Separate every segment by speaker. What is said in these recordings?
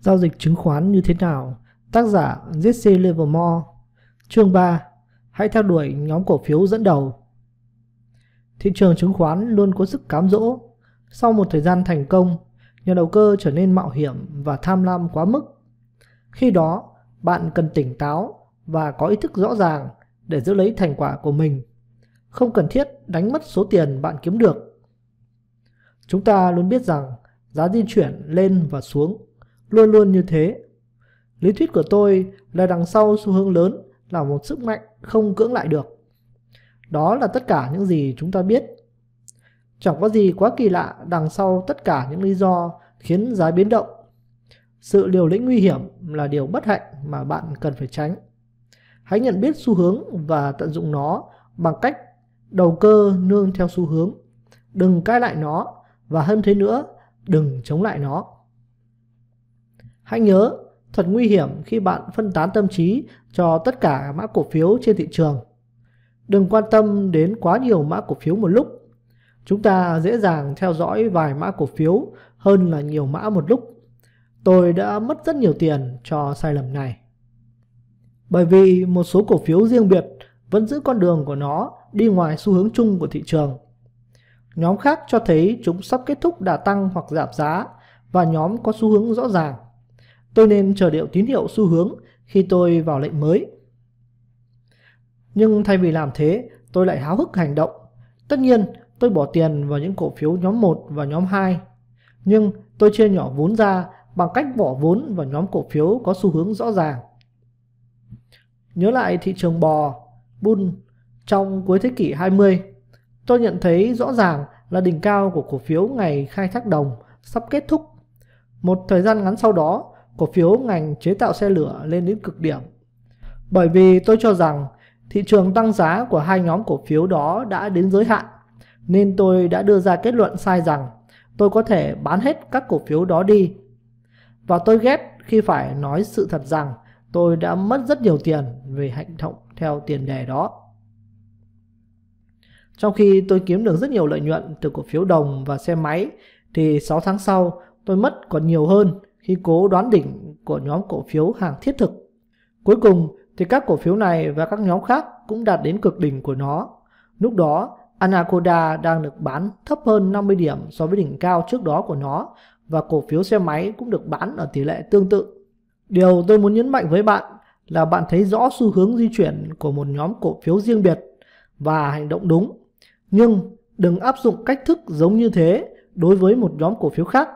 Speaker 1: Giao dịch chứng khoán như thế nào? Tác giả Jesse Livermore Chương 3 Hãy theo đuổi nhóm cổ phiếu dẫn đầu Thị trường chứng khoán luôn có sức cám dỗ. Sau một thời gian thành công, nhà đầu cơ trở nên mạo hiểm và tham lam quá mức. Khi đó, bạn cần tỉnh táo và có ý thức rõ ràng để giữ lấy thành quả của mình. Không cần thiết đánh mất số tiền bạn kiếm được. Chúng ta luôn biết rằng giá di chuyển lên và xuống Luôn luôn như thế. Lý thuyết của tôi là đằng sau xu hướng lớn là một sức mạnh không cưỡng lại được. Đó là tất cả những gì chúng ta biết. Chẳng có gì quá kỳ lạ đằng sau tất cả những lý do khiến giá biến động. Sự liều lĩnh nguy hiểm là điều bất hạnh mà bạn cần phải tránh. Hãy nhận biết xu hướng và tận dụng nó bằng cách đầu cơ nương theo xu hướng. Đừng cai lại nó và hơn thế nữa, đừng chống lại nó. Hãy nhớ, thật nguy hiểm khi bạn phân tán tâm trí cho tất cả mã cổ phiếu trên thị trường. Đừng quan tâm đến quá nhiều mã cổ phiếu một lúc. Chúng ta dễ dàng theo dõi vài mã cổ phiếu hơn là nhiều mã một lúc. Tôi đã mất rất nhiều tiền cho sai lầm này. Bởi vì một số cổ phiếu riêng biệt vẫn giữ con đường của nó đi ngoài xu hướng chung của thị trường. Nhóm khác cho thấy chúng sắp kết thúc đà tăng hoặc giảm giá và nhóm có xu hướng rõ ràng tôi nên chờ điệu tín hiệu xu hướng khi tôi vào lệnh mới. Nhưng thay vì làm thế, tôi lại háo hức hành động. Tất nhiên, tôi bỏ tiền vào những cổ phiếu nhóm 1 và nhóm 2. Nhưng tôi chia nhỏ vốn ra bằng cách bỏ vốn vào nhóm cổ phiếu có xu hướng rõ ràng. Nhớ lại thị trường bò, bull trong cuối thế kỷ 20, tôi nhận thấy rõ ràng là đỉnh cao của cổ phiếu ngày khai thác đồng sắp kết thúc. Một thời gian ngắn sau đó, cổ phiếu ngành chế tạo xe lửa lên đến cực điểm. Bởi vì tôi cho rằng thị trường tăng giá của hai nhóm cổ phiếu đó đã đến giới hạn, nên tôi đã đưa ra kết luận sai rằng tôi có thể bán hết các cổ phiếu đó đi. Và tôi ghét khi phải nói sự thật rằng tôi đã mất rất nhiều tiền vì hành động theo tiền đề đó. Trong khi tôi kiếm được rất nhiều lợi nhuận từ cổ phiếu đồng và xe máy thì 6 tháng sau tôi mất còn nhiều hơn khi cố đoán đỉnh của nhóm cổ phiếu hàng thiết thực. Cuối cùng thì các cổ phiếu này và các nhóm khác cũng đạt đến cực đỉnh của nó. Lúc đó, Anaconda đang được bán thấp hơn 50 điểm so với đỉnh cao trước đó của nó và cổ phiếu xe máy cũng được bán ở tỷ lệ tương tự. Điều tôi muốn nhấn mạnh với bạn là bạn thấy rõ xu hướng di chuyển của một nhóm cổ phiếu riêng biệt và hành động đúng. Nhưng đừng áp dụng cách thức giống như thế đối với một nhóm cổ phiếu khác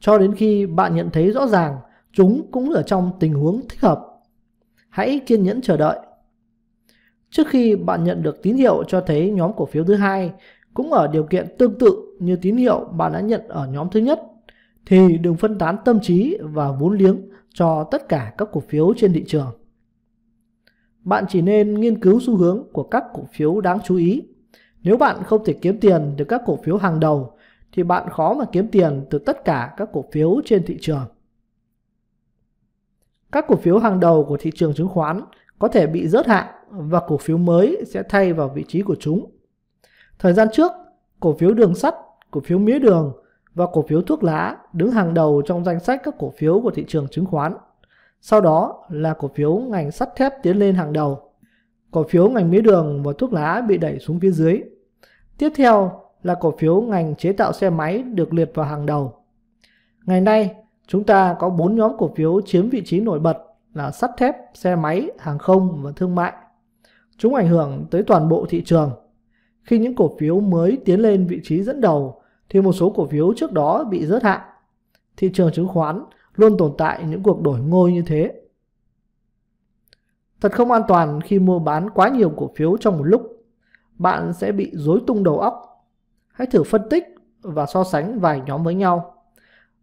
Speaker 1: cho đến khi bạn nhận thấy rõ ràng chúng cũng ở trong tình huống thích hợp. Hãy kiên nhẫn chờ đợi. Trước khi bạn nhận được tín hiệu cho thấy nhóm cổ phiếu thứ hai cũng ở điều kiện tương tự như tín hiệu bạn đã nhận ở nhóm thứ nhất thì đừng phân tán tâm trí và vốn liếng cho tất cả các cổ phiếu trên thị trường. Bạn chỉ nên nghiên cứu xu hướng của các cổ phiếu đáng chú ý. Nếu bạn không thể kiếm tiền từ các cổ phiếu hàng đầu thì bạn khó mà kiếm tiền từ tất cả các cổ phiếu trên thị trường. Các cổ phiếu hàng đầu của thị trường chứng khoán có thể bị rớt hạng và cổ phiếu mới sẽ thay vào vị trí của chúng. Thời gian trước, cổ phiếu đường sắt, cổ phiếu mía đường và cổ phiếu thuốc lá đứng hàng đầu trong danh sách các cổ phiếu của thị trường chứng khoán. Sau đó là cổ phiếu ngành sắt thép tiến lên hàng đầu. Cổ phiếu ngành mía đường và thuốc lá bị đẩy xuống phía dưới. Tiếp theo là cổ phiếu ngành chế tạo xe máy được liệt vào hàng đầu. Ngày nay, chúng ta có 4 nhóm cổ phiếu chiếm vị trí nổi bật là sắt thép, xe máy, hàng không và thương mại. Chúng ảnh hưởng tới toàn bộ thị trường. Khi những cổ phiếu mới tiến lên vị trí dẫn đầu thì một số cổ phiếu trước đó bị rớt hạng. Thị trường chứng khoán luôn tồn tại những cuộc đổi ngôi như thế. Thật không an toàn khi mua bán quá nhiều cổ phiếu trong một lúc. Bạn sẽ bị rối tung đầu óc Hãy thử phân tích và so sánh vài nhóm với nhau.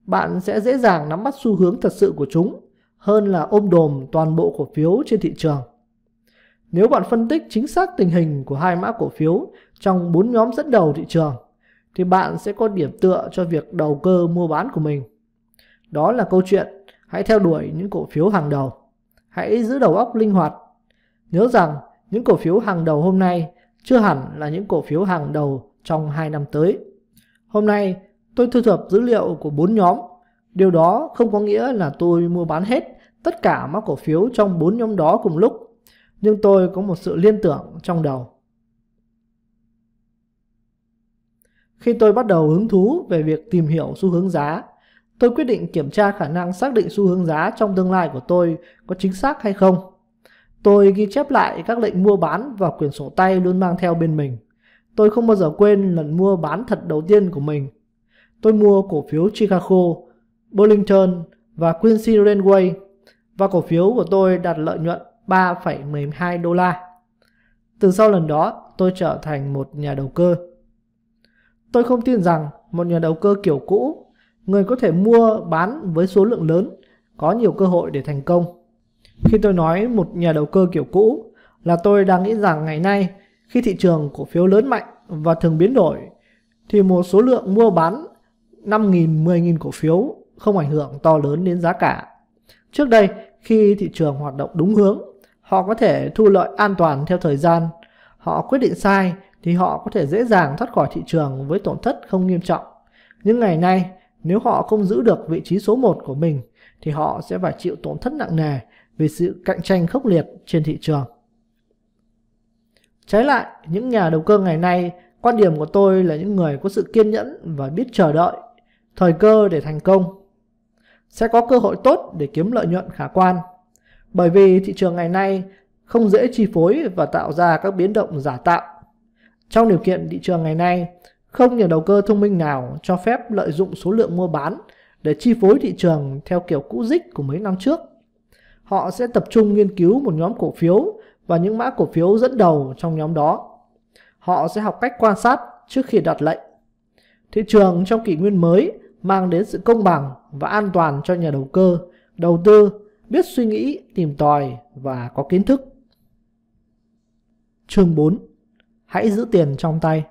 Speaker 1: Bạn sẽ dễ dàng nắm bắt xu hướng thật sự của chúng hơn là ôm đồm toàn bộ cổ phiếu trên thị trường. Nếu bạn phân tích chính xác tình hình của hai mã cổ phiếu trong bốn nhóm dẫn đầu thị trường, thì bạn sẽ có điểm tựa cho việc đầu cơ mua bán của mình. Đó là câu chuyện hãy theo đuổi những cổ phiếu hàng đầu. Hãy giữ đầu óc linh hoạt. Nhớ rằng những cổ phiếu hàng đầu hôm nay chưa hẳn là những cổ phiếu hàng đầu trong 2 năm tới. Hôm nay tôi thu thập dữ liệu của 4 nhóm. Điều đó không có nghĩa là tôi mua bán hết tất cả mã cổ phiếu trong 4 nhóm đó cùng lúc, nhưng tôi có một sự liên tưởng trong đầu. Khi tôi bắt đầu hứng thú về việc tìm hiểu xu hướng giá, tôi quyết định kiểm tra khả năng xác định xu hướng giá trong tương lai của tôi có chính xác hay không. Tôi ghi chép lại các lệnh mua bán và quyển sổ tay luôn mang theo bên mình. Tôi không bao giờ quên lần mua bán thật đầu tiên của mình. Tôi mua cổ phiếu Chicago, Burlington và Quincy Railway và cổ phiếu của tôi đạt lợi nhuận 3,12 đô la. Từ sau lần đó, tôi trở thành một nhà đầu cơ. Tôi không tin rằng một nhà đầu cơ kiểu cũ, người có thể mua bán với số lượng lớn, có nhiều cơ hội để thành công. Khi tôi nói một nhà đầu cơ kiểu cũ, là tôi đang nghĩ rằng ngày nay khi thị trường cổ phiếu lớn mạnh và thường biến đổi thì một số lượng mua bán 5.000, 10.000 cổ phiếu không ảnh hưởng to lớn đến giá cả. Trước đây, khi thị trường hoạt động đúng hướng, họ có thể thu lợi an toàn theo thời gian. Họ quyết định sai thì họ có thể dễ dàng thoát khỏi thị trường với tổn thất không nghiêm trọng. Nhưng ngày nay, nếu họ không giữ được vị trí số 1 của mình thì họ sẽ phải chịu tổn thất nặng nề vì sự cạnh tranh khốc liệt trên thị trường. Trái lại, những nhà đầu cơ ngày nay, quan điểm của tôi là những người có sự kiên nhẫn và biết chờ đợi, thời cơ để thành công. Sẽ có cơ hội tốt để kiếm lợi nhuận khả quan. Bởi vì thị trường ngày nay không dễ chi phối và tạo ra các biến động giả tạo. Trong điều kiện thị trường ngày nay, không nhà đầu cơ thông minh nào cho phép lợi dụng số lượng mua bán để chi phối thị trường theo kiểu cũ dích của mấy năm trước. Họ sẽ tập trung nghiên cứu một nhóm cổ phiếu và những mã cổ phiếu dẫn đầu trong nhóm đó. Họ sẽ học cách quan sát trước khi đặt lệnh. Thị trường trong kỷ nguyên mới mang đến sự công bằng và an toàn cho nhà đầu cơ, đầu tư biết suy nghĩ, tìm tòi và có kiến thức. Chương 4. Hãy giữ tiền trong tay.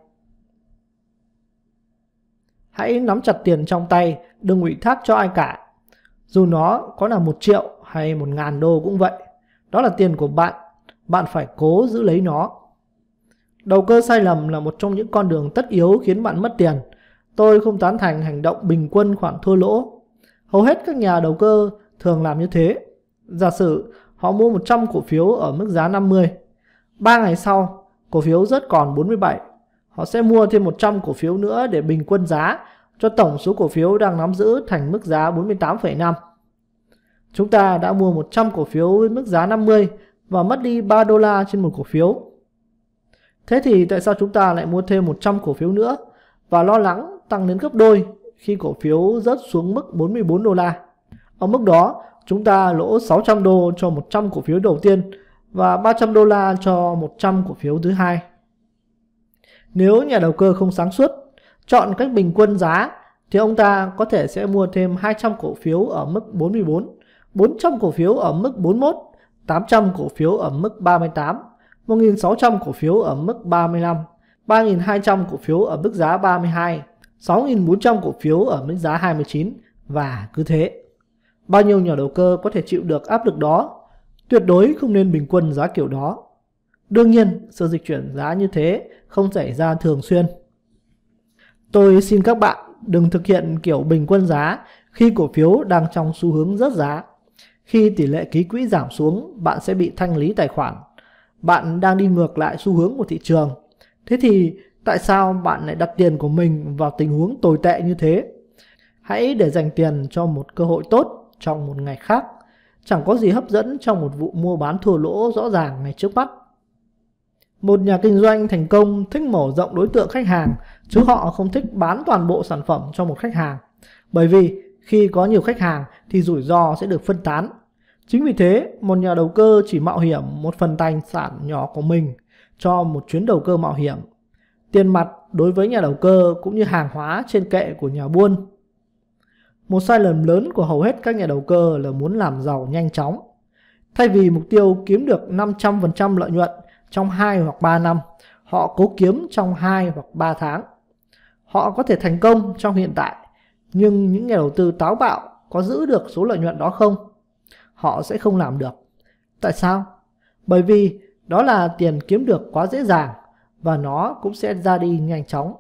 Speaker 1: Hãy nắm chặt tiền trong tay, đừng ủy thác cho ai cả. Dù nó có là một triệu hay một ngàn đô cũng vậy. Đó là tiền của bạn bạn phải cố giữ lấy nó. Đầu cơ sai lầm là một trong những con đường tất yếu khiến bạn mất tiền. Tôi không tán thành hành động bình quân khoản thua lỗ. Hầu hết các nhà đầu cơ thường làm như thế. Giả sử họ mua 100 cổ phiếu ở mức giá 50. 3 ngày sau, cổ phiếu rớt còn 47. Họ sẽ mua thêm 100 cổ phiếu nữa để bình quân giá cho tổng số cổ phiếu đang nắm giữ thành mức giá 48,5. Chúng ta đã mua 100 cổ phiếu với mức giá 50 và mất đi 3 đô la trên một cổ phiếu. Thế thì tại sao chúng ta lại mua thêm 100 cổ phiếu nữa và lo lắng tăng đến gấp đôi khi cổ phiếu rớt xuống mức 44 đô la? Ở mức đó, chúng ta lỗ 600 đô cho 100 cổ phiếu đầu tiên và 300 đô la cho 100 cổ phiếu thứ hai. Nếu nhà đầu cơ không sáng suốt, chọn cách bình quân giá thì ông ta có thể sẽ mua thêm 200 cổ phiếu ở mức 44, 400 cổ phiếu ở mức 41 800 cổ phiếu ở mức 38, 1.600 cổ phiếu ở mức 35, 3.200 cổ phiếu ở mức giá 32, 6.400 cổ phiếu ở mức giá 29 và cứ thế. Bao nhiêu nhà đầu cơ có thể chịu được áp lực đó? Tuyệt đối không nên bình quân giá kiểu đó. Đương nhiên, sự dịch chuyển giá như thế không xảy ra thường xuyên. Tôi xin các bạn đừng thực hiện kiểu bình quân giá khi cổ phiếu đang trong xu hướng rớt giá. Khi tỷ lệ ký quỹ giảm xuống, bạn sẽ bị thanh lý tài khoản. Bạn đang đi ngược lại xu hướng của thị trường. Thế thì tại sao bạn lại đặt tiền của mình vào tình huống tồi tệ như thế? Hãy để dành tiền cho một cơ hội tốt trong một ngày khác. Chẳng có gì hấp dẫn trong một vụ mua bán thua lỗ rõ ràng ngay trước mắt. Một nhà kinh doanh thành công thích mở rộng đối tượng khách hàng, chứ họ không thích bán toàn bộ sản phẩm cho một khách hàng. Bởi vì khi có nhiều khách hàng thì rủi ro sẽ được phân tán. Chính vì thế, một nhà đầu cơ chỉ mạo hiểm một phần tài sản nhỏ của mình cho một chuyến đầu cơ mạo hiểm. Tiền mặt đối với nhà đầu cơ cũng như hàng hóa trên kệ của nhà buôn. Một sai lầm lớn của hầu hết các nhà đầu cơ là muốn làm giàu nhanh chóng. Thay vì mục tiêu kiếm được 500% lợi nhuận trong 2 hoặc 3 năm, họ cố kiếm trong 2 hoặc 3 tháng. Họ có thể thành công trong hiện tại, nhưng những nhà đầu tư táo bạo có giữ được số lợi nhuận đó không? Họ sẽ không làm được. Tại sao? Bởi vì đó là tiền kiếm được quá dễ dàng và nó cũng sẽ ra đi nhanh chóng.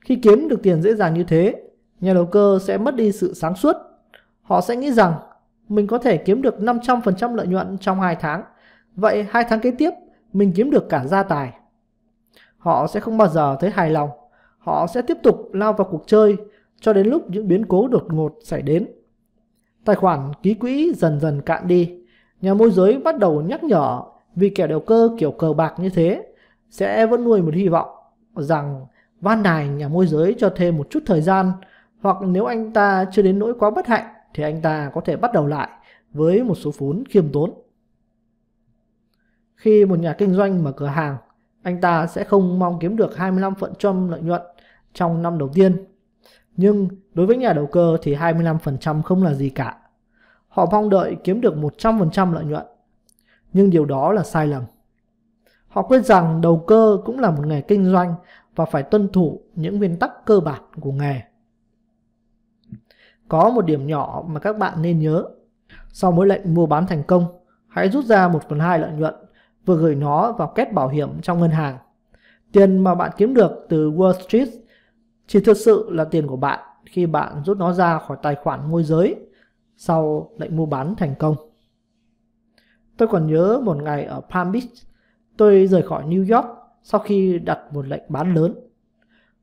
Speaker 1: Khi kiếm được tiền dễ dàng như thế, nhà đầu cơ sẽ mất đi sự sáng suốt. Họ sẽ nghĩ rằng mình có thể kiếm được 500% lợi nhuận trong 2 tháng. Vậy 2 tháng kế tiếp mình kiếm được cả gia tài. Họ sẽ không bao giờ thấy hài lòng. Họ sẽ tiếp tục lao vào cuộc chơi cho đến lúc những biến cố đột ngột xảy đến. Tài khoản ký quỹ dần dần cạn đi, nhà môi giới bắt đầu nhắc nhở vì kẻ đầu cơ kiểu cờ bạc như thế sẽ vẫn nuôi một hy vọng rằng van đài nhà môi giới cho thêm một chút thời gian hoặc nếu anh ta chưa đến nỗi quá bất hạnh thì anh ta có thể bắt đầu lại với một số vốn khiêm tốn. Khi một nhà kinh doanh mở cửa hàng, anh ta sẽ không mong kiếm được 25% lợi nhuận trong năm đầu tiên nhưng đối với nhà đầu cơ thì 25% không là gì cả. Họ mong đợi kiếm được 100% lợi nhuận. Nhưng điều đó là sai lầm. Họ quên rằng đầu cơ cũng là một nghề kinh doanh và phải tuân thủ những nguyên tắc cơ bản của nghề. Có một điểm nhỏ mà các bạn nên nhớ. Sau mỗi lệnh mua bán thành công, hãy rút ra 1 phần 2 lợi nhuận và gửi nó vào két bảo hiểm trong ngân hàng. Tiền mà bạn kiếm được từ Wall Street chỉ thực sự là tiền của bạn khi bạn rút nó ra khỏi tài khoản môi giới sau lệnh mua bán thành công. Tôi còn nhớ một ngày ở Palm Beach, tôi rời khỏi New York sau khi đặt một lệnh bán lớn.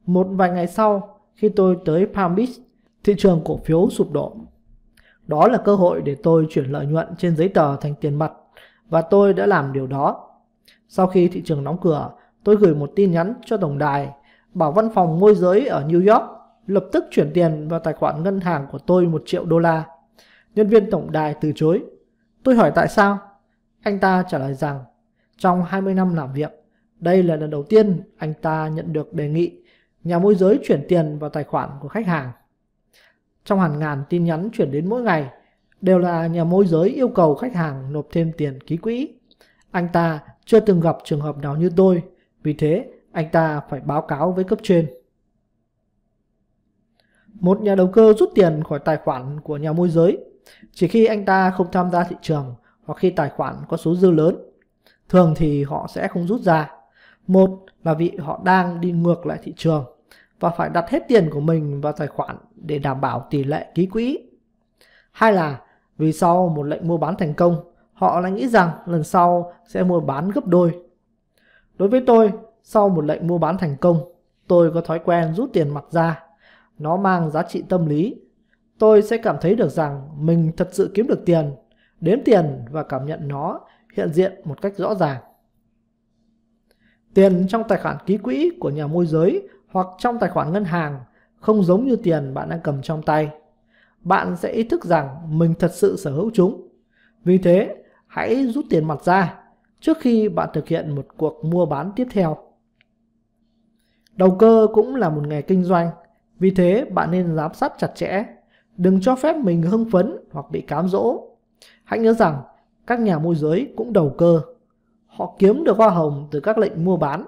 Speaker 1: Một vài ngày sau, khi tôi tới Palm Beach, thị trường cổ phiếu sụp đổ. Đó là cơ hội để tôi chuyển lợi nhuận trên giấy tờ thành tiền mặt và tôi đã làm điều đó. Sau khi thị trường đóng cửa, tôi gửi một tin nhắn cho tổng đài bảo văn phòng môi giới ở New York lập tức chuyển tiền vào tài khoản ngân hàng của tôi 1 triệu đô la. Nhân viên tổng đài từ chối. Tôi hỏi tại sao? Anh ta trả lời rằng trong 20 năm làm việc, đây là lần đầu tiên anh ta nhận được đề nghị nhà môi giới chuyển tiền vào tài khoản của khách hàng. Trong hàng ngàn tin nhắn chuyển đến mỗi ngày, đều là nhà môi giới yêu cầu khách hàng nộp thêm tiền ký quỹ. Anh ta chưa từng gặp trường hợp nào như tôi, vì thế anh ta phải báo cáo với cấp trên. Một nhà đầu cơ rút tiền khỏi tài khoản của nhà môi giới chỉ khi anh ta không tham gia thị trường hoặc khi tài khoản có số dư lớn. Thường thì họ sẽ không rút ra. Một là vì họ đang đi ngược lại thị trường và phải đặt hết tiền của mình vào tài khoản để đảm bảo tỷ lệ ký quỹ. Hai là vì sau một lệnh mua bán thành công, họ lại nghĩ rằng lần sau sẽ mua bán gấp đôi. Đối với tôi, sau một lệnh mua bán thành công, tôi có thói quen rút tiền mặt ra. Nó mang giá trị tâm lý. Tôi sẽ cảm thấy được rằng mình thật sự kiếm được tiền, đếm tiền và cảm nhận nó hiện diện một cách rõ ràng. Tiền trong tài khoản ký quỹ của nhà môi giới hoặc trong tài khoản ngân hàng không giống như tiền bạn đang cầm trong tay. Bạn sẽ ý thức rằng mình thật sự sở hữu chúng. Vì thế, hãy rút tiền mặt ra trước khi bạn thực hiện một cuộc mua bán tiếp theo. Đầu cơ cũng là một nghề kinh doanh, vì thế bạn nên giám sát chặt chẽ, đừng cho phép mình hưng phấn hoặc bị cám dỗ. Hãy nhớ rằng, các nhà môi giới cũng đầu cơ. Họ kiếm được hoa hồng từ các lệnh mua bán.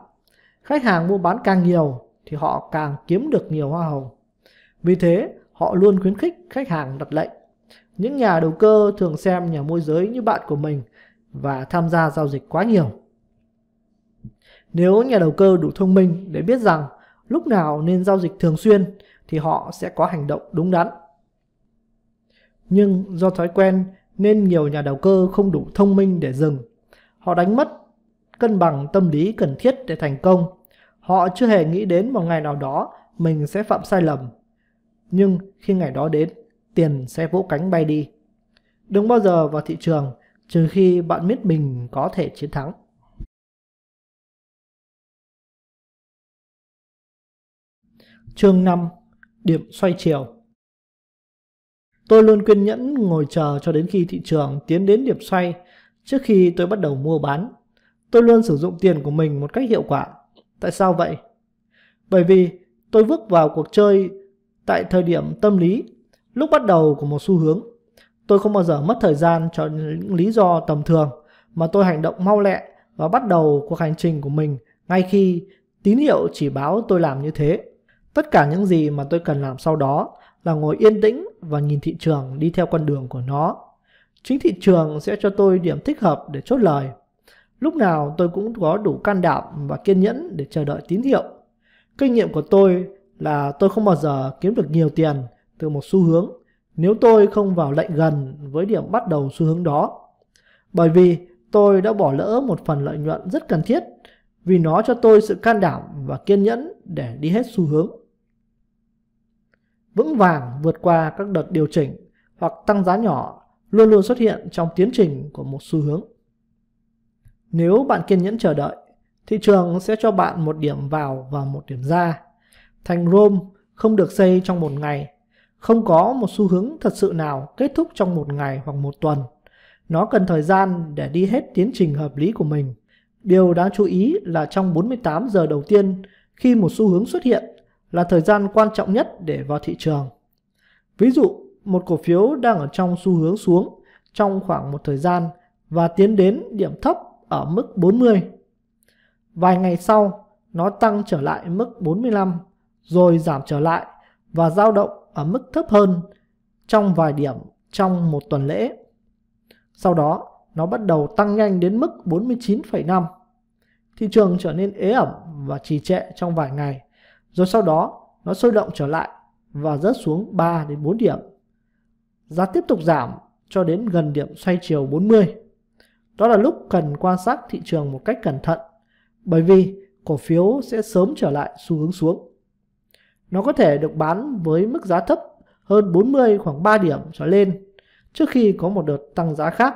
Speaker 1: Khách hàng mua bán càng nhiều thì họ càng kiếm được nhiều hoa hồng. Vì thế, họ luôn khuyến khích khách hàng đặt lệnh. Những nhà đầu cơ thường xem nhà môi giới như bạn của mình và tham gia giao dịch quá nhiều. Nếu nhà đầu cơ đủ thông minh để biết rằng lúc nào nên giao dịch thường xuyên thì họ sẽ có hành động đúng đắn. Nhưng do thói quen nên nhiều nhà đầu cơ không đủ thông minh để dừng. Họ đánh mất cân bằng tâm lý cần thiết để thành công. Họ chưa hề nghĩ đến một ngày nào đó mình sẽ phạm sai lầm. Nhưng khi ngày đó đến, tiền sẽ vỗ cánh bay đi. Đừng bao giờ vào thị trường trừ khi bạn biết mình có thể chiến thắng. Chương 5 Điểm xoay chiều Tôi luôn kiên nhẫn ngồi chờ cho đến khi thị trường tiến đến điểm xoay trước khi tôi bắt đầu mua bán. Tôi luôn sử dụng tiền của mình một cách hiệu quả. Tại sao vậy? Bởi vì tôi bước vào cuộc chơi tại thời điểm tâm lý, lúc bắt đầu của một xu hướng. Tôi không bao giờ mất thời gian cho những lý do tầm thường mà tôi hành động mau lẹ và bắt đầu cuộc hành trình của mình ngay khi tín hiệu chỉ báo tôi làm như thế. Tất cả những gì mà tôi cần làm sau đó là ngồi yên tĩnh và nhìn thị trường đi theo con đường của nó. Chính thị trường sẽ cho tôi điểm thích hợp để chốt lời. Lúc nào tôi cũng có đủ can đảm và kiên nhẫn để chờ đợi tín hiệu. Kinh nghiệm của tôi là tôi không bao giờ kiếm được nhiều tiền từ một xu hướng nếu tôi không vào lệnh gần với điểm bắt đầu xu hướng đó. Bởi vì tôi đã bỏ lỡ một phần lợi nhuận rất cần thiết vì nó cho tôi sự can đảm và kiên nhẫn để đi hết xu hướng vững vàng vượt qua các đợt điều chỉnh hoặc tăng giá nhỏ luôn luôn xuất hiện trong tiến trình của một xu hướng. Nếu bạn kiên nhẫn chờ đợi, thị trường sẽ cho bạn một điểm vào và một điểm ra. Thành Rome không được xây trong một ngày, không có một xu hướng thật sự nào kết thúc trong một ngày hoặc một tuần. Nó cần thời gian để đi hết tiến trình hợp lý của mình. Điều đáng chú ý là trong 48 giờ đầu tiên khi một xu hướng xuất hiện là thời gian quan trọng nhất để vào thị trường. Ví dụ, một cổ phiếu đang ở trong xu hướng xuống trong khoảng một thời gian và tiến đến điểm thấp ở mức 40. Vài ngày sau, nó tăng trở lại mức 45 rồi giảm trở lại và dao động ở mức thấp hơn trong vài điểm trong một tuần lễ. Sau đó, nó bắt đầu tăng nhanh đến mức 49,5. Thị trường trở nên ế ẩm và trì trệ trong vài ngày. Rồi sau đó nó sôi động trở lại và rớt xuống 3 đến 4 điểm. Giá tiếp tục giảm cho đến gần điểm xoay chiều 40. Đó là lúc cần quan sát thị trường một cách cẩn thận bởi vì cổ phiếu sẽ sớm trở lại xu hướng xuống. Nó có thể được bán với mức giá thấp hơn 40 khoảng 3 điểm trở lên trước khi có một đợt tăng giá khác.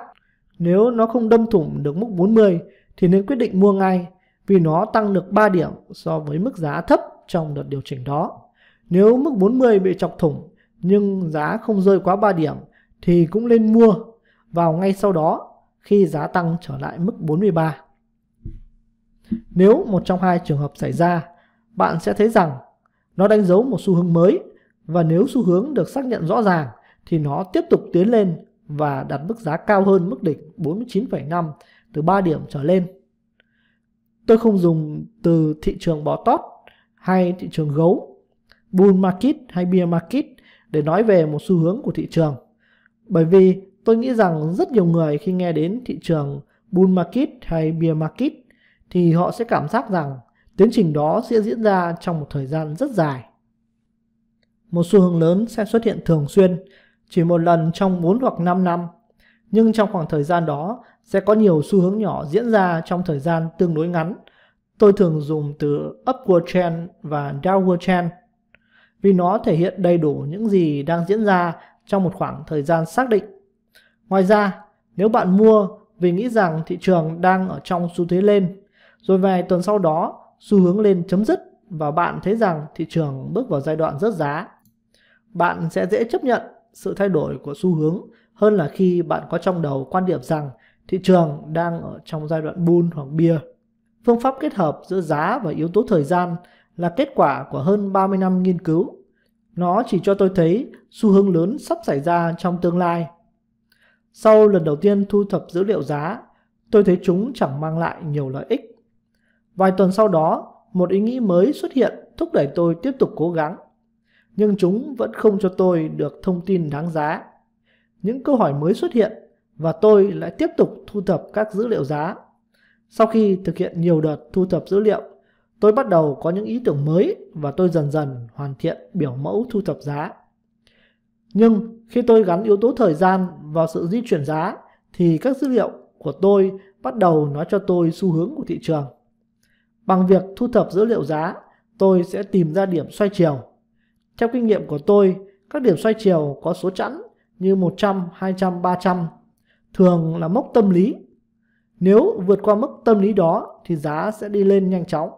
Speaker 1: Nếu nó không đâm thủng được mức 40 thì nên quyết định mua ngay vì nó tăng được 3 điểm so với mức giá thấp trong đợt điều chỉnh đó. Nếu mức 40 bị chọc thủng nhưng giá không rơi quá 3 điểm thì cũng nên mua vào ngay sau đó khi giá tăng trở lại mức 43. Nếu một trong hai trường hợp xảy ra, bạn sẽ thấy rằng nó đánh dấu một xu hướng mới và nếu xu hướng được xác nhận rõ ràng thì nó tiếp tục tiến lên và đặt mức giá cao hơn mức đỉnh 49,5 từ 3 điểm trở lên. Tôi không dùng từ thị trường bò tót hay thị trường gấu, bull market hay bear market để nói về một xu hướng của thị trường. Bởi vì tôi nghĩ rằng rất nhiều người khi nghe đến thị trường bull market hay bear market thì họ sẽ cảm giác rằng tiến trình đó sẽ diễn ra trong một thời gian rất dài. Một xu hướng lớn sẽ xuất hiện thường xuyên, chỉ một lần trong 4 hoặc 5 năm, nhưng trong khoảng thời gian đó sẽ có nhiều xu hướng nhỏ diễn ra trong thời gian tương đối ngắn – Tôi thường dùng từ upward trend và downward trend vì nó thể hiện đầy đủ những gì đang diễn ra trong một khoảng thời gian xác định. Ngoài ra, nếu bạn mua vì nghĩ rằng thị trường đang ở trong xu thế lên, rồi vài tuần sau đó xu hướng lên chấm dứt và bạn thấy rằng thị trường bước vào giai đoạn rớt giá, bạn sẽ dễ chấp nhận sự thay đổi của xu hướng hơn là khi bạn có trong đầu quan điểm rằng thị trường đang ở trong giai đoạn bull hoặc bear. Phương pháp kết hợp giữa giá và yếu tố thời gian là kết quả của hơn 30 năm nghiên cứu. Nó chỉ cho tôi thấy xu hướng lớn sắp xảy ra trong tương lai. Sau lần đầu tiên thu thập dữ liệu giá, tôi thấy chúng chẳng mang lại nhiều lợi ích. Vài tuần sau đó, một ý nghĩ mới xuất hiện thúc đẩy tôi tiếp tục cố gắng. Nhưng chúng vẫn không cho tôi được thông tin đáng giá. Những câu hỏi mới xuất hiện và tôi lại tiếp tục thu thập các dữ liệu giá. Sau khi thực hiện nhiều đợt thu thập dữ liệu, tôi bắt đầu có những ý tưởng mới và tôi dần dần hoàn thiện biểu mẫu thu thập giá. Nhưng khi tôi gắn yếu tố thời gian vào sự di chuyển giá thì các dữ liệu của tôi bắt đầu nói cho tôi xu hướng của thị trường. Bằng việc thu thập dữ liệu giá, tôi sẽ tìm ra điểm xoay chiều. Theo kinh nghiệm của tôi, các điểm xoay chiều có số chẵn như 100, 200, 300, thường là mốc tâm lý nếu vượt qua mức tâm lý đó thì giá sẽ đi lên nhanh chóng.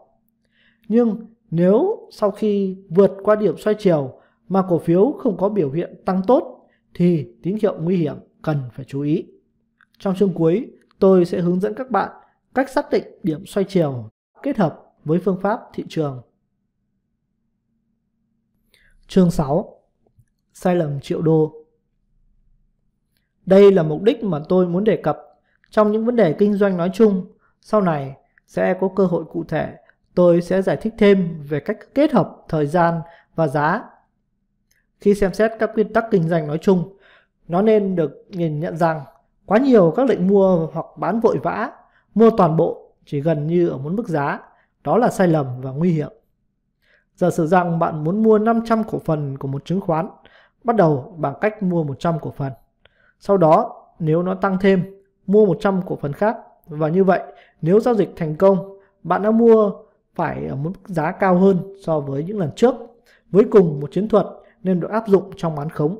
Speaker 1: Nhưng nếu sau khi vượt qua điểm xoay chiều mà cổ phiếu không có biểu hiện tăng tốt thì tín hiệu nguy hiểm cần phải chú ý. Trong chương cuối, tôi sẽ hướng dẫn các bạn cách xác định điểm xoay chiều kết hợp với phương pháp thị trường. Chương 6 Sai lầm triệu đô Đây là mục đích mà tôi muốn đề cập trong những vấn đề kinh doanh nói chung, sau này sẽ có cơ hội cụ thể, tôi sẽ giải thích thêm về cách kết hợp thời gian và giá. Khi xem xét các quy tắc kinh doanh nói chung, nó nên được nhìn nhận rằng quá nhiều các lệnh mua hoặc bán vội vã, mua toàn bộ chỉ gần như ở một mức giá, đó là sai lầm và nguy hiểm. Giả sử rằng bạn muốn mua 500 cổ phần của một chứng khoán, bắt đầu bằng cách mua 100 cổ phần. Sau đó, nếu nó tăng thêm, mua 100 cổ phần khác và như vậy nếu giao dịch thành công bạn đã mua phải ở mức giá cao hơn so với những lần trước với cùng một chiến thuật nên được áp dụng trong bán khống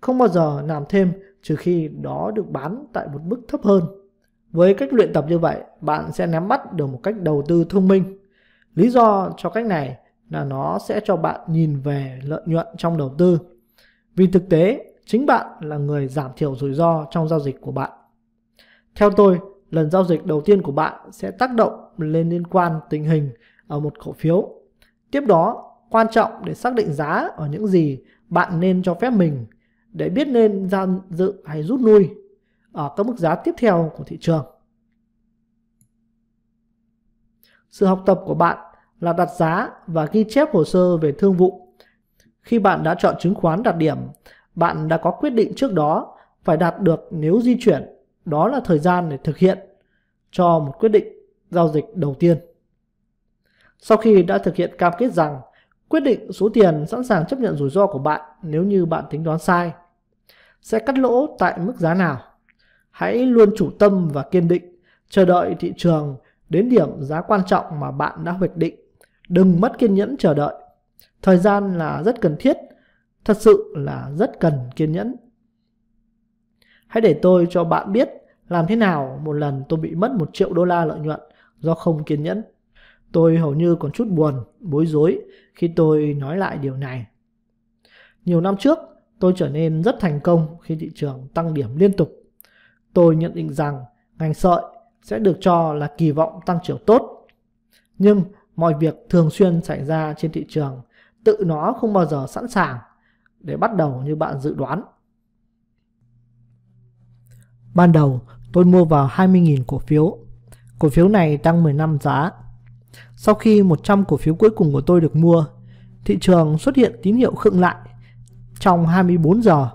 Speaker 1: không bao giờ làm thêm trừ khi đó được bán tại một mức thấp hơn với cách luyện tập như vậy bạn sẽ ném bắt được một cách đầu tư thông minh lý do cho cách này là nó sẽ cho bạn nhìn về lợi nhuận trong đầu tư vì thực tế chính bạn là người giảm thiểu rủi ro trong giao dịch của bạn theo tôi, lần giao dịch đầu tiên của bạn sẽ tác động lên liên quan tình hình ở một cổ phiếu. Tiếp đó, quan trọng để xác định giá ở những gì bạn nên cho phép mình để biết nên giao dự hay rút nuôi ở các mức giá tiếp theo của thị trường. Sự học tập của bạn là đặt giá và ghi chép hồ sơ về thương vụ. Khi bạn đã chọn chứng khoán đạt điểm, bạn đã có quyết định trước đó phải đạt được nếu di chuyển đó là thời gian để thực hiện cho một quyết định giao dịch đầu tiên. Sau khi đã thực hiện cam kết rằng quyết định số tiền sẵn sàng chấp nhận rủi ro của bạn nếu như bạn tính toán sai, sẽ cắt lỗ tại mức giá nào. Hãy luôn chủ tâm và kiên định, chờ đợi thị trường đến điểm giá quan trọng mà bạn đã hoạch định. Đừng mất kiên nhẫn chờ đợi. Thời gian là rất cần thiết, thật sự là rất cần kiên nhẫn. Hãy để tôi cho bạn biết làm thế nào một lần tôi bị mất một triệu đô la lợi nhuận do không kiên nhẫn. Tôi hầu như còn chút buồn, bối rối khi tôi nói lại điều này. Nhiều năm trước, tôi trở nên rất thành công khi thị trường tăng điểm liên tục. Tôi nhận định rằng ngành sợi sẽ được cho là kỳ vọng tăng trưởng tốt. Nhưng mọi việc thường xuyên xảy ra trên thị trường, tự nó không bao giờ sẵn sàng để bắt đầu như bạn dự đoán. Ban đầu, tôi mua vào 20.000 cổ phiếu. Cổ phiếu này tăng năm giá. Sau khi 100 cổ phiếu cuối cùng của tôi được mua, thị trường xuất hiện tín hiệu khựng lại trong 24 giờ,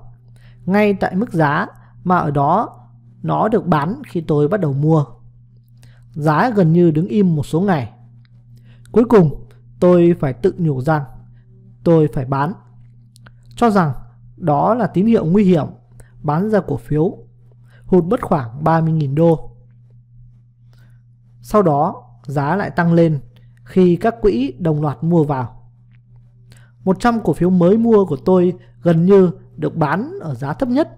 Speaker 1: ngay tại mức giá mà ở đó nó được bán khi tôi bắt đầu mua. Giá gần như đứng im một số ngày. Cuối cùng, tôi phải tự nhủ rằng tôi phải bán. Cho rằng đó là tín hiệu nguy hiểm, bán ra cổ phiếu hụt mất khoảng 30.000 đô. Sau đó, giá lại tăng lên khi các quỹ đồng loạt mua vào. 100 cổ phiếu mới mua của tôi gần như được bán ở giá thấp nhất.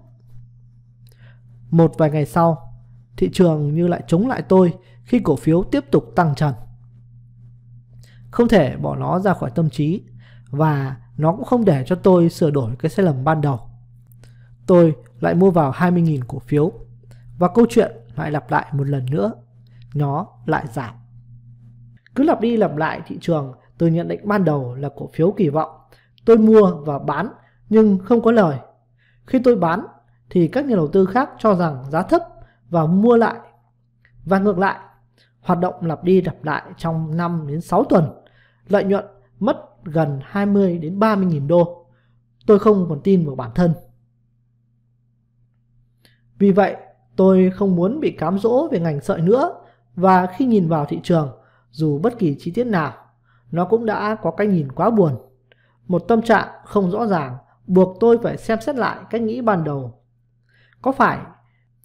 Speaker 1: Một vài ngày sau, thị trường như lại chống lại tôi khi cổ phiếu tiếp tục tăng trần. Không thể bỏ nó ra khỏi tâm trí và nó cũng không để cho tôi sửa đổi cái sai lầm ban đầu. Tôi lại mua vào 20.000 cổ phiếu và câu chuyện lại lặp lại một lần nữa, nó lại giảm. Cứ lặp đi lặp lại thị trường từ nhận định ban đầu là cổ phiếu kỳ vọng, tôi mua và bán nhưng không có lời. Khi tôi bán thì các nhà đầu tư khác cho rằng giá thấp và mua lại. Và ngược lại, hoạt động lặp đi lặp lại trong 5 đến 6 tuần, lợi nhuận mất gần 20 đến 30.000 đô. Tôi không còn tin vào bản thân. Vì vậy, tôi không muốn bị cám dỗ về ngành sợi nữa và khi nhìn vào thị trường, dù bất kỳ chi tiết nào, nó cũng đã có cái nhìn quá buồn. Một tâm trạng không rõ ràng buộc tôi phải xem xét lại cách nghĩ ban đầu. Có phải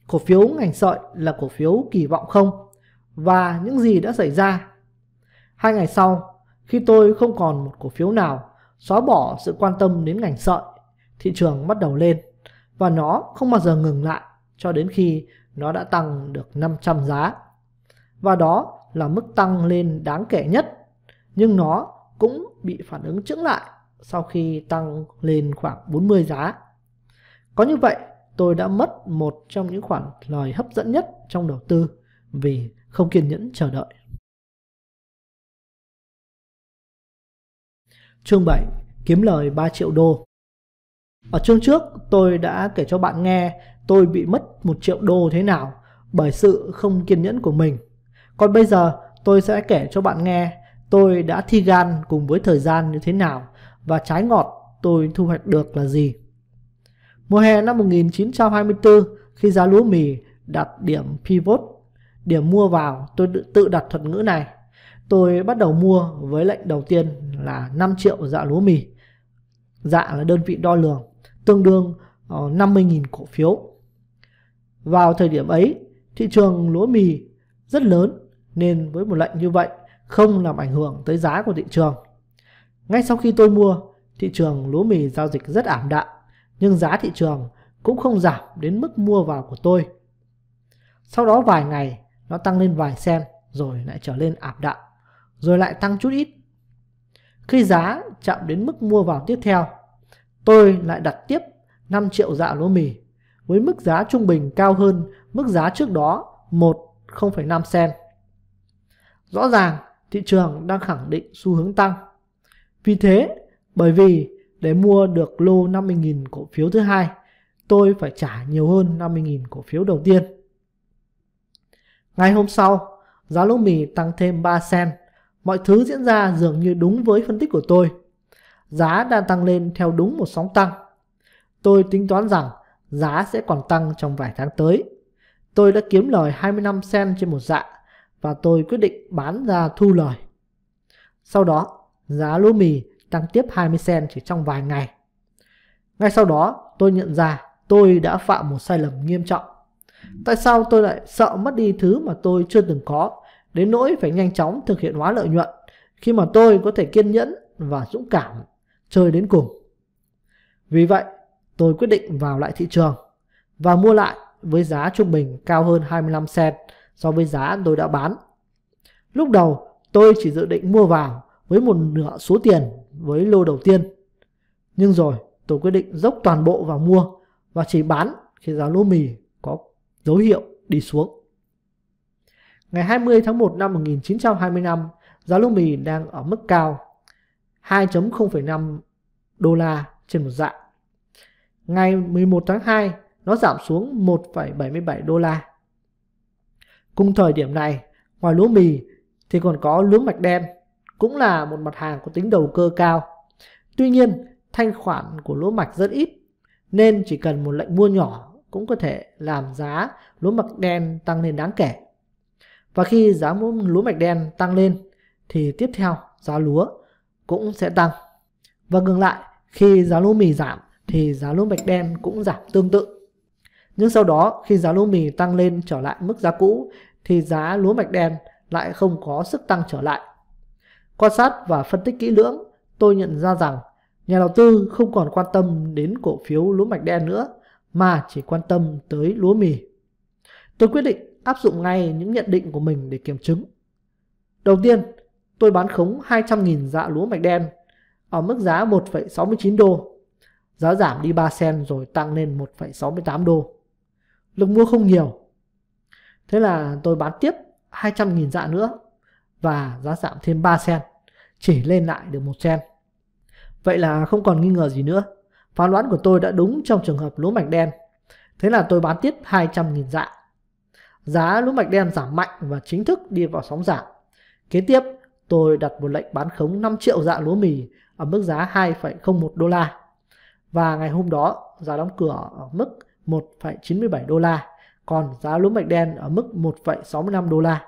Speaker 1: cổ phiếu ngành sợi là cổ phiếu kỳ vọng không? Và những gì đã xảy ra? Hai ngày sau, khi tôi không còn một cổ phiếu nào xóa bỏ sự quan tâm đến ngành sợi, thị trường bắt đầu lên và nó không bao giờ ngừng lại cho đến khi nó đã tăng được 500 giá. Và đó là mức tăng lên đáng kể nhất, nhưng nó cũng bị phản ứng chững lại sau khi tăng lên khoảng 40 giá. Có như vậy, tôi đã mất một trong những khoản lời hấp dẫn nhất trong đầu tư vì không kiên nhẫn chờ đợi. Chương 7. Kiếm lời 3 triệu đô Ở chương trước, tôi đã kể cho bạn nghe tôi bị mất một triệu đô thế nào bởi sự không kiên nhẫn của mình. Còn bây giờ tôi sẽ kể cho bạn nghe tôi đã thi gan cùng với thời gian như thế nào và trái ngọt tôi thu hoạch được là gì. Mùa hè năm 1924 khi giá lúa mì đạt điểm pivot, điểm mua vào tôi tự đặt thuật ngữ này. Tôi bắt đầu mua với lệnh đầu tiên là 5 triệu dạ lúa mì. Dạ là đơn vị đo lường, tương đương 50.000 ờ, cổ phiếu. Vào thời điểm ấy, thị trường lúa mì rất lớn nên với một lệnh như vậy không làm ảnh hưởng tới giá của thị trường. Ngay sau khi tôi mua, thị trường lúa mì giao dịch rất ảm đạm nhưng giá thị trường cũng không giảm đến mức mua vào của tôi. Sau đó vài ngày nó tăng lên vài sen rồi lại trở lên ảm đạm rồi lại tăng chút ít. Khi giá chạm đến mức mua vào tiếp theo, tôi lại đặt tiếp 5 triệu dạ lúa mì với mức giá trung bình cao hơn mức giá trước đó 1 0,5 sen. Rõ ràng thị trường đang khẳng định xu hướng tăng. Vì thế, bởi vì để mua được lô 50.000 cổ phiếu thứ hai, tôi phải trả nhiều hơn 50.000 cổ phiếu đầu tiên. Ngày hôm sau, giá lô mì tăng thêm 3 sen. Mọi thứ diễn ra dường như đúng với phân tích của tôi. Giá đang tăng lên theo đúng một sóng tăng. Tôi tính toán rằng giá sẽ còn tăng trong vài tháng tới. Tôi đã kiếm lời 25 sen trên một dạ và tôi quyết định bán ra thu lời. Sau đó, giá lúa mì tăng tiếp 20 sen chỉ trong vài ngày. Ngay sau đó, tôi nhận ra tôi đã phạm một sai lầm nghiêm trọng. Tại sao tôi lại sợ mất đi thứ mà tôi chưa từng có, đến nỗi phải nhanh chóng thực hiện hóa lợi nhuận, khi mà tôi có thể kiên nhẫn và dũng cảm chơi đến cùng. Vì vậy, tôi quyết định vào lại thị trường và mua lại với giá trung bình cao hơn 25 cent so với giá tôi đã bán. Lúc đầu tôi chỉ dự định mua vào với một nửa số tiền với lô đầu tiên. Nhưng rồi tôi quyết định dốc toàn bộ vào mua và chỉ bán khi giá lô mì có dấu hiệu đi xuống. Ngày 20 tháng 1 năm 1925, giá lô mì đang ở mức cao 2.0,5 đô la trên một dạng ngày 11 tháng 2 nó giảm xuống 1,77 đô la. Cùng thời điểm này, ngoài lúa mì thì còn có lúa mạch đen, cũng là một mặt hàng có tính đầu cơ cao. Tuy nhiên, thanh khoản của lúa mạch rất ít, nên chỉ cần một lệnh mua nhỏ cũng có thể làm giá lúa mạch đen tăng lên đáng kể. Và khi giá lúa mạch đen tăng lên thì tiếp theo giá lúa cũng sẽ tăng. Và ngược lại, khi giá lúa mì giảm thì giá lúa mạch đen cũng giảm tương tự. Nhưng sau đó khi giá lúa mì tăng lên trở lại mức giá cũ thì giá lúa mạch đen lại không có sức tăng trở lại. Quan sát và phân tích kỹ lưỡng, tôi nhận ra rằng nhà đầu tư không còn quan tâm đến cổ phiếu lúa mạch đen nữa mà chỉ quan tâm tới lúa mì. Tôi quyết định áp dụng ngay những nhận định của mình để kiểm chứng. Đầu tiên, tôi bán khống 200.000 dạ lúa mạch đen ở mức giá 1,69 đô Giá giảm đi 3 sen rồi tăng lên 1,68 đô. Lực mua không nhiều. Thế là tôi bán tiếp 200.000 dạ nữa và giá giảm thêm 3 sen, chỉ lên lại được 1 sen. Vậy là không còn nghi ngờ gì nữa. Phán đoán của tôi đã đúng trong trường hợp lúa mạch đen. Thế là tôi bán tiếp 200.000 dạ. Giá lúa mạch đen giảm mạnh và chính thức đi vào sóng giảm. Kế tiếp, tôi đặt một lệnh bán khống 5 triệu dạ lúa mì ở mức giá 2,01 đô la và ngày hôm đó giá đóng cửa ở mức 1,97 đô la, còn giá lúa mạch đen ở mức 1,65 đô la.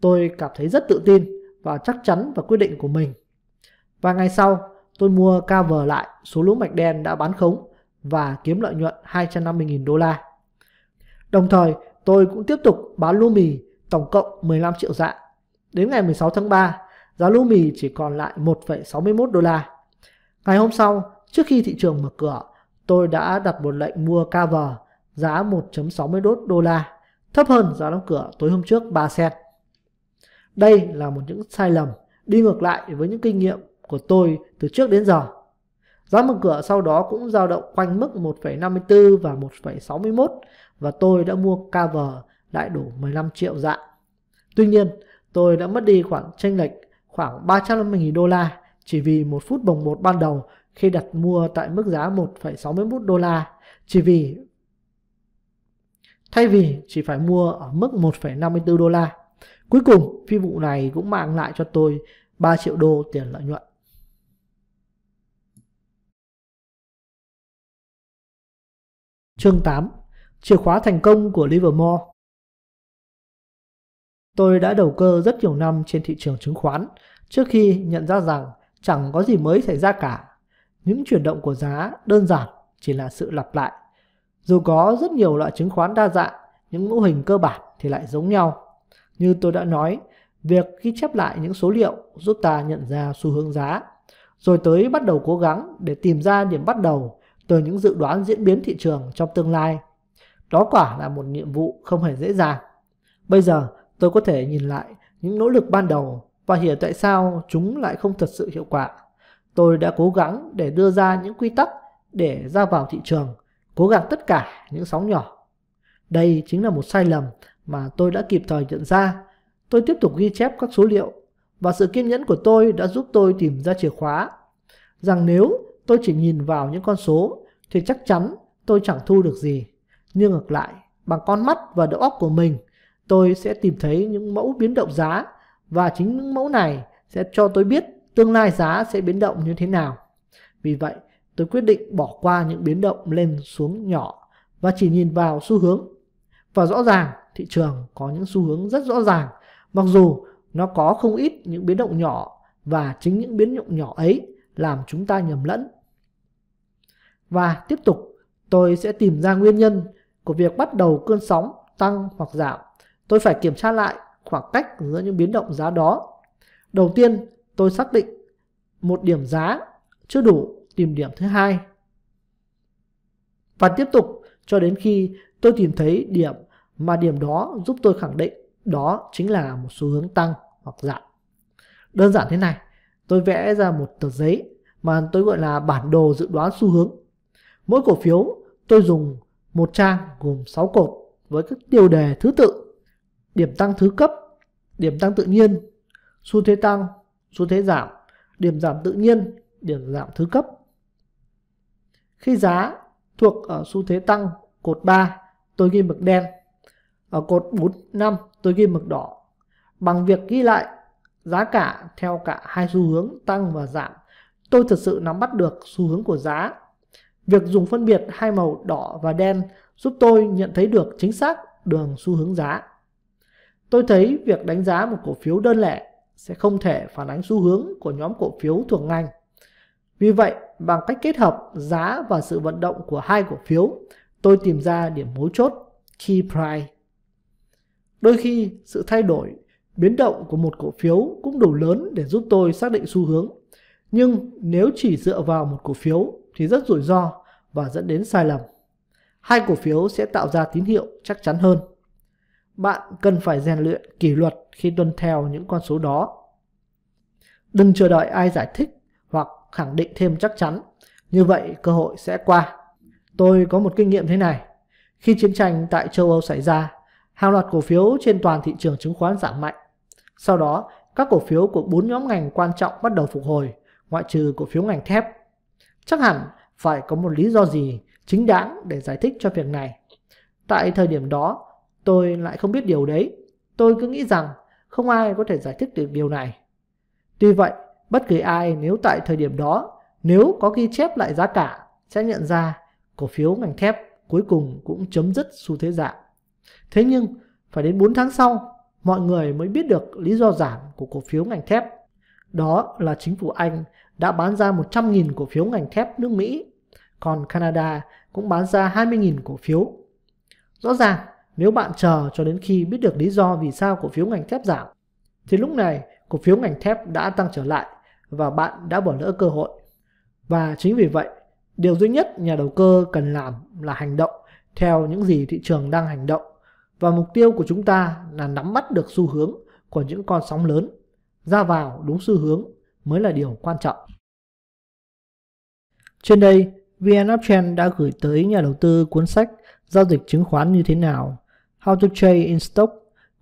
Speaker 1: Tôi cảm thấy rất tự tin và chắc chắn vào quyết định của mình. Và ngày sau, tôi mua cover lại số lúa mạch đen đã bán khống và kiếm lợi nhuận 250.000 đô la. Đồng thời, tôi cũng tiếp tục bán lúa mì tổng cộng 15 triệu dạ. Đến ngày 16 tháng 3, giá lúa mì chỉ còn lại 1,61 đô la. Ngày hôm sau, Trước khi thị trường mở cửa, tôi đã đặt một lệnh mua cover giá 1.60 đốt đô la, thấp hơn giá đóng cửa tối hôm trước 3 cent. Đây là một những sai lầm đi ngược lại với những kinh nghiệm của tôi từ trước đến giờ. Giá mở cửa sau đó cũng dao động quanh mức 1,54 và 1,61 và tôi đã mua cover lại đủ 15 triệu dạ. Tuy nhiên, tôi đã mất đi khoảng chênh lệch khoảng 350.000 đô la chỉ vì một phút bồng một ban đầu khi đặt mua tại mức giá 1,61 đô la chỉ vì thay vì chỉ phải mua ở mức 1,54 đô la. Cuối cùng, phi vụ này cũng mang lại cho tôi 3 triệu đô tiền lợi nhuận. Chương 8. Chìa khóa thành công của Livermore Tôi đã đầu cơ rất nhiều năm trên thị trường chứng khoán trước khi nhận ra rằng chẳng có gì mới xảy ra cả những chuyển động của giá đơn giản chỉ là sự lặp lại. Dù có rất nhiều loại chứng khoán đa dạng, những mô hình cơ bản thì lại giống nhau. Như tôi đã nói, việc ghi chép lại những số liệu giúp ta nhận ra xu hướng giá, rồi tới bắt đầu cố gắng để tìm ra điểm bắt đầu từ những dự đoán diễn biến thị trường trong tương lai. Đó quả là một nhiệm vụ không hề dễ dàng. Bây giờ tôi có thể nhìn lại những nỗ lực ban đầu và hiểu tại sao chúng lại không thật sự hiệu quả. Tôi đã cố gắng để đưa ra những quy tắc để ra vào thị trường, cố gắng tất cả những sóng nhỏ. Đây chính là một sai lầm mà tôi đã kịp thời nhận ra. Tôi tiếp tục ghi chép các số liệu và sự kiên nhẫn của tôi đã giúp tôi tìm ra chìa khóa. Rằng nếu tôi chỉ nhìn vào những con số thì chắc chắn tôi chẳng thu được gì. Nhưng ngược lại, bằng con mắt và đầu óc của mình, tôi sẽ tìm thấy những mẫu biến động giá và chính những mẫu này sẽ cho tôi biết tương lai giá sẽ biến động như thế nào. Vì vậy, tôi quyết định bỏ qua những biến động lên xuống nhỏ và chỉ nhìn vào xu hướng. Và rõ ràng, thị trường có những xu hướng rất rõ ràng, mặc dù nó có không ít những biến động nhỏ và chính những biến động nhỏ ấy làm chúng ta nhầm lẫn. Và tiếp tục, tôi sẽ tìm ra nguyên nhân của việc bắt đầu cơn sóng tăng hoặc giảm. Tôi phải kiểm tra lại khoảng cách giữa những biến động giá đó. Đầu tiên, tôi xác định một điểm giá chưa đủ tìm điểm thứ hai và tiếp tục cho đến khi tôi tìm thấy điểm mà điểm đó giúp tôi khẳng định đó chính là một xu hướng tăng hoặc giảm. Đơn giản thế này, tôi vẽ ra một tờ giấy mà tôi gọi là bản đồ dự đoán xu hướng. Mỗi cổ phiếu tôi dùng một trang gồm 6 cột với các tiêu đề thứ tự, điểm tăng thứ cấp, điểm tăng tự nhiên, xu thế tăng, xu thế giảm, điểm giảm tự nhiên, điểm giảm thứ cấp. Khi giá thuộc ở xu thế tăng cột 3 tôi ghi mực đen, ở cột 4, 5 tôi ghi mực đỏ. Bằng việc ghi lại giá cả theo cả hai xu hướng tăng và giảm, tôi thật sự nắm bắt được xu hướng của giá. Việc dùng phân biệt hai màu đỏ và đen giúp tôi nhận thấy được chính xác đường xu hướng giá. Tôi thấy việc đánh giá một cổ phiếu đơn lẻ sẽ không thể phản ánh xu hướng của nhóm cổ phiếu thuộc ngành. Vì vậy, bằng cách kết hợp giá và sự vận động của hai cổ phiếu, tôi tìm ra điểm mấu chốt key price. Đôi khi, sự thay đổi, biến động của một cổ phiếu cũng đủ lớn để giúp tôi xác định xu hướng. Nhưng nếu chỉ dựa vào một cổ phiếu thì rất rủi ro và dẫn đến sai lầm. Hai cổ phiếu sẽ tạo ra tín hiệu chắc chắn hơn bạn cần phải rèn luyện kỷ luật khi tuân theo những con số đó. Đừng chờ đợi ai giải thích hoặc khẳng định thêm chắc chắn, như vậy cơ hội sẽ qua. Tôi có một kinh nghiệm thế này. Khi chiến tranh tại châu Âu xảy ra, hàng loạt cổ phiếu trên toàn thị trường chứng khoán giảm mạnh. Sau đó, các cổ phiếu của bốn nhóm ngành quan trọng bắt đầu phục hồi, ngoại trừ cổ phiếu ngành thép. Chắc hẳn phải có một lý do gì chính đáng để giải thích cho việc này. Tại thời điểm đó, Tôi lại không biết điều đấy. Tôi cứ nghĩ rằng không ai có thể giải thích được điều này. Tuy vậy, bất kỳ ai nếu tại thời điểm đó, nếu có ghi chép lại giá cả, sẽ nhận ra cổ phiếu ngành thép cuối cùng cũng chấm dứt xu thế giảm. Thế nhưng, phải đến 4 tháng sau, mọi người mới biết được lý do giảm của cổ phiếu ngành thép. Đó là chính phủ Anh đã bán ra 100.000 cổ phiếu ngành thép nước Mỹ, còn Canada cũng bán ra 20.000 cổ phiếu. Rõ ràng, nếu bạn chờ cho đến khi biết được lý do vì sao cổ phiếu ngành thép giảm, thì lúc này cổ phiếu ngành thép đã tăng trở lại và bạn đã bỏ lỡ cơ hội. Và chính vì vậy, điều duy nhất nhà đầu cơ cần làm là hành động theo những gì thị trường đang hành động. Và mục tiêu của chúng ta là nắm bắt được xu hướng của những con sóng lớn, ra vào đúng xu hướng mới là điều quan trọng. Trên đây, VN Uptrend đã gửi tới nhà đầu tư cuốn sách Giao dịch chứng khoán như thế nào How to Trade in Stock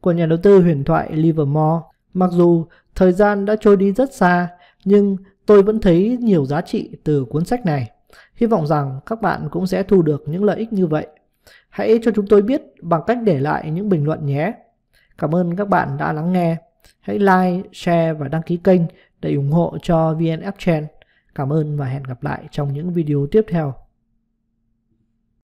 Speaker 1: của nhà đầu tư huyền thoại Livermore. Mặc dù thời gian đã trôi đi rất xa, nhưng tôi vẫn thấy nhiều giá trị từ cuốn sách này. Hy vọng rằng các bạn cũng sẽ thu được những lợi ích như vậy. Hãy cho chúng tôi biết bằng cách để lại những bình luận nhé. Cảm ơn các bạn đã lắng nghe. Hãy like, share và đăng ký kênh để ủng hộ cho VN Exchange. Cảm ơn và hẹn gặp lại trong những video tiếp theo.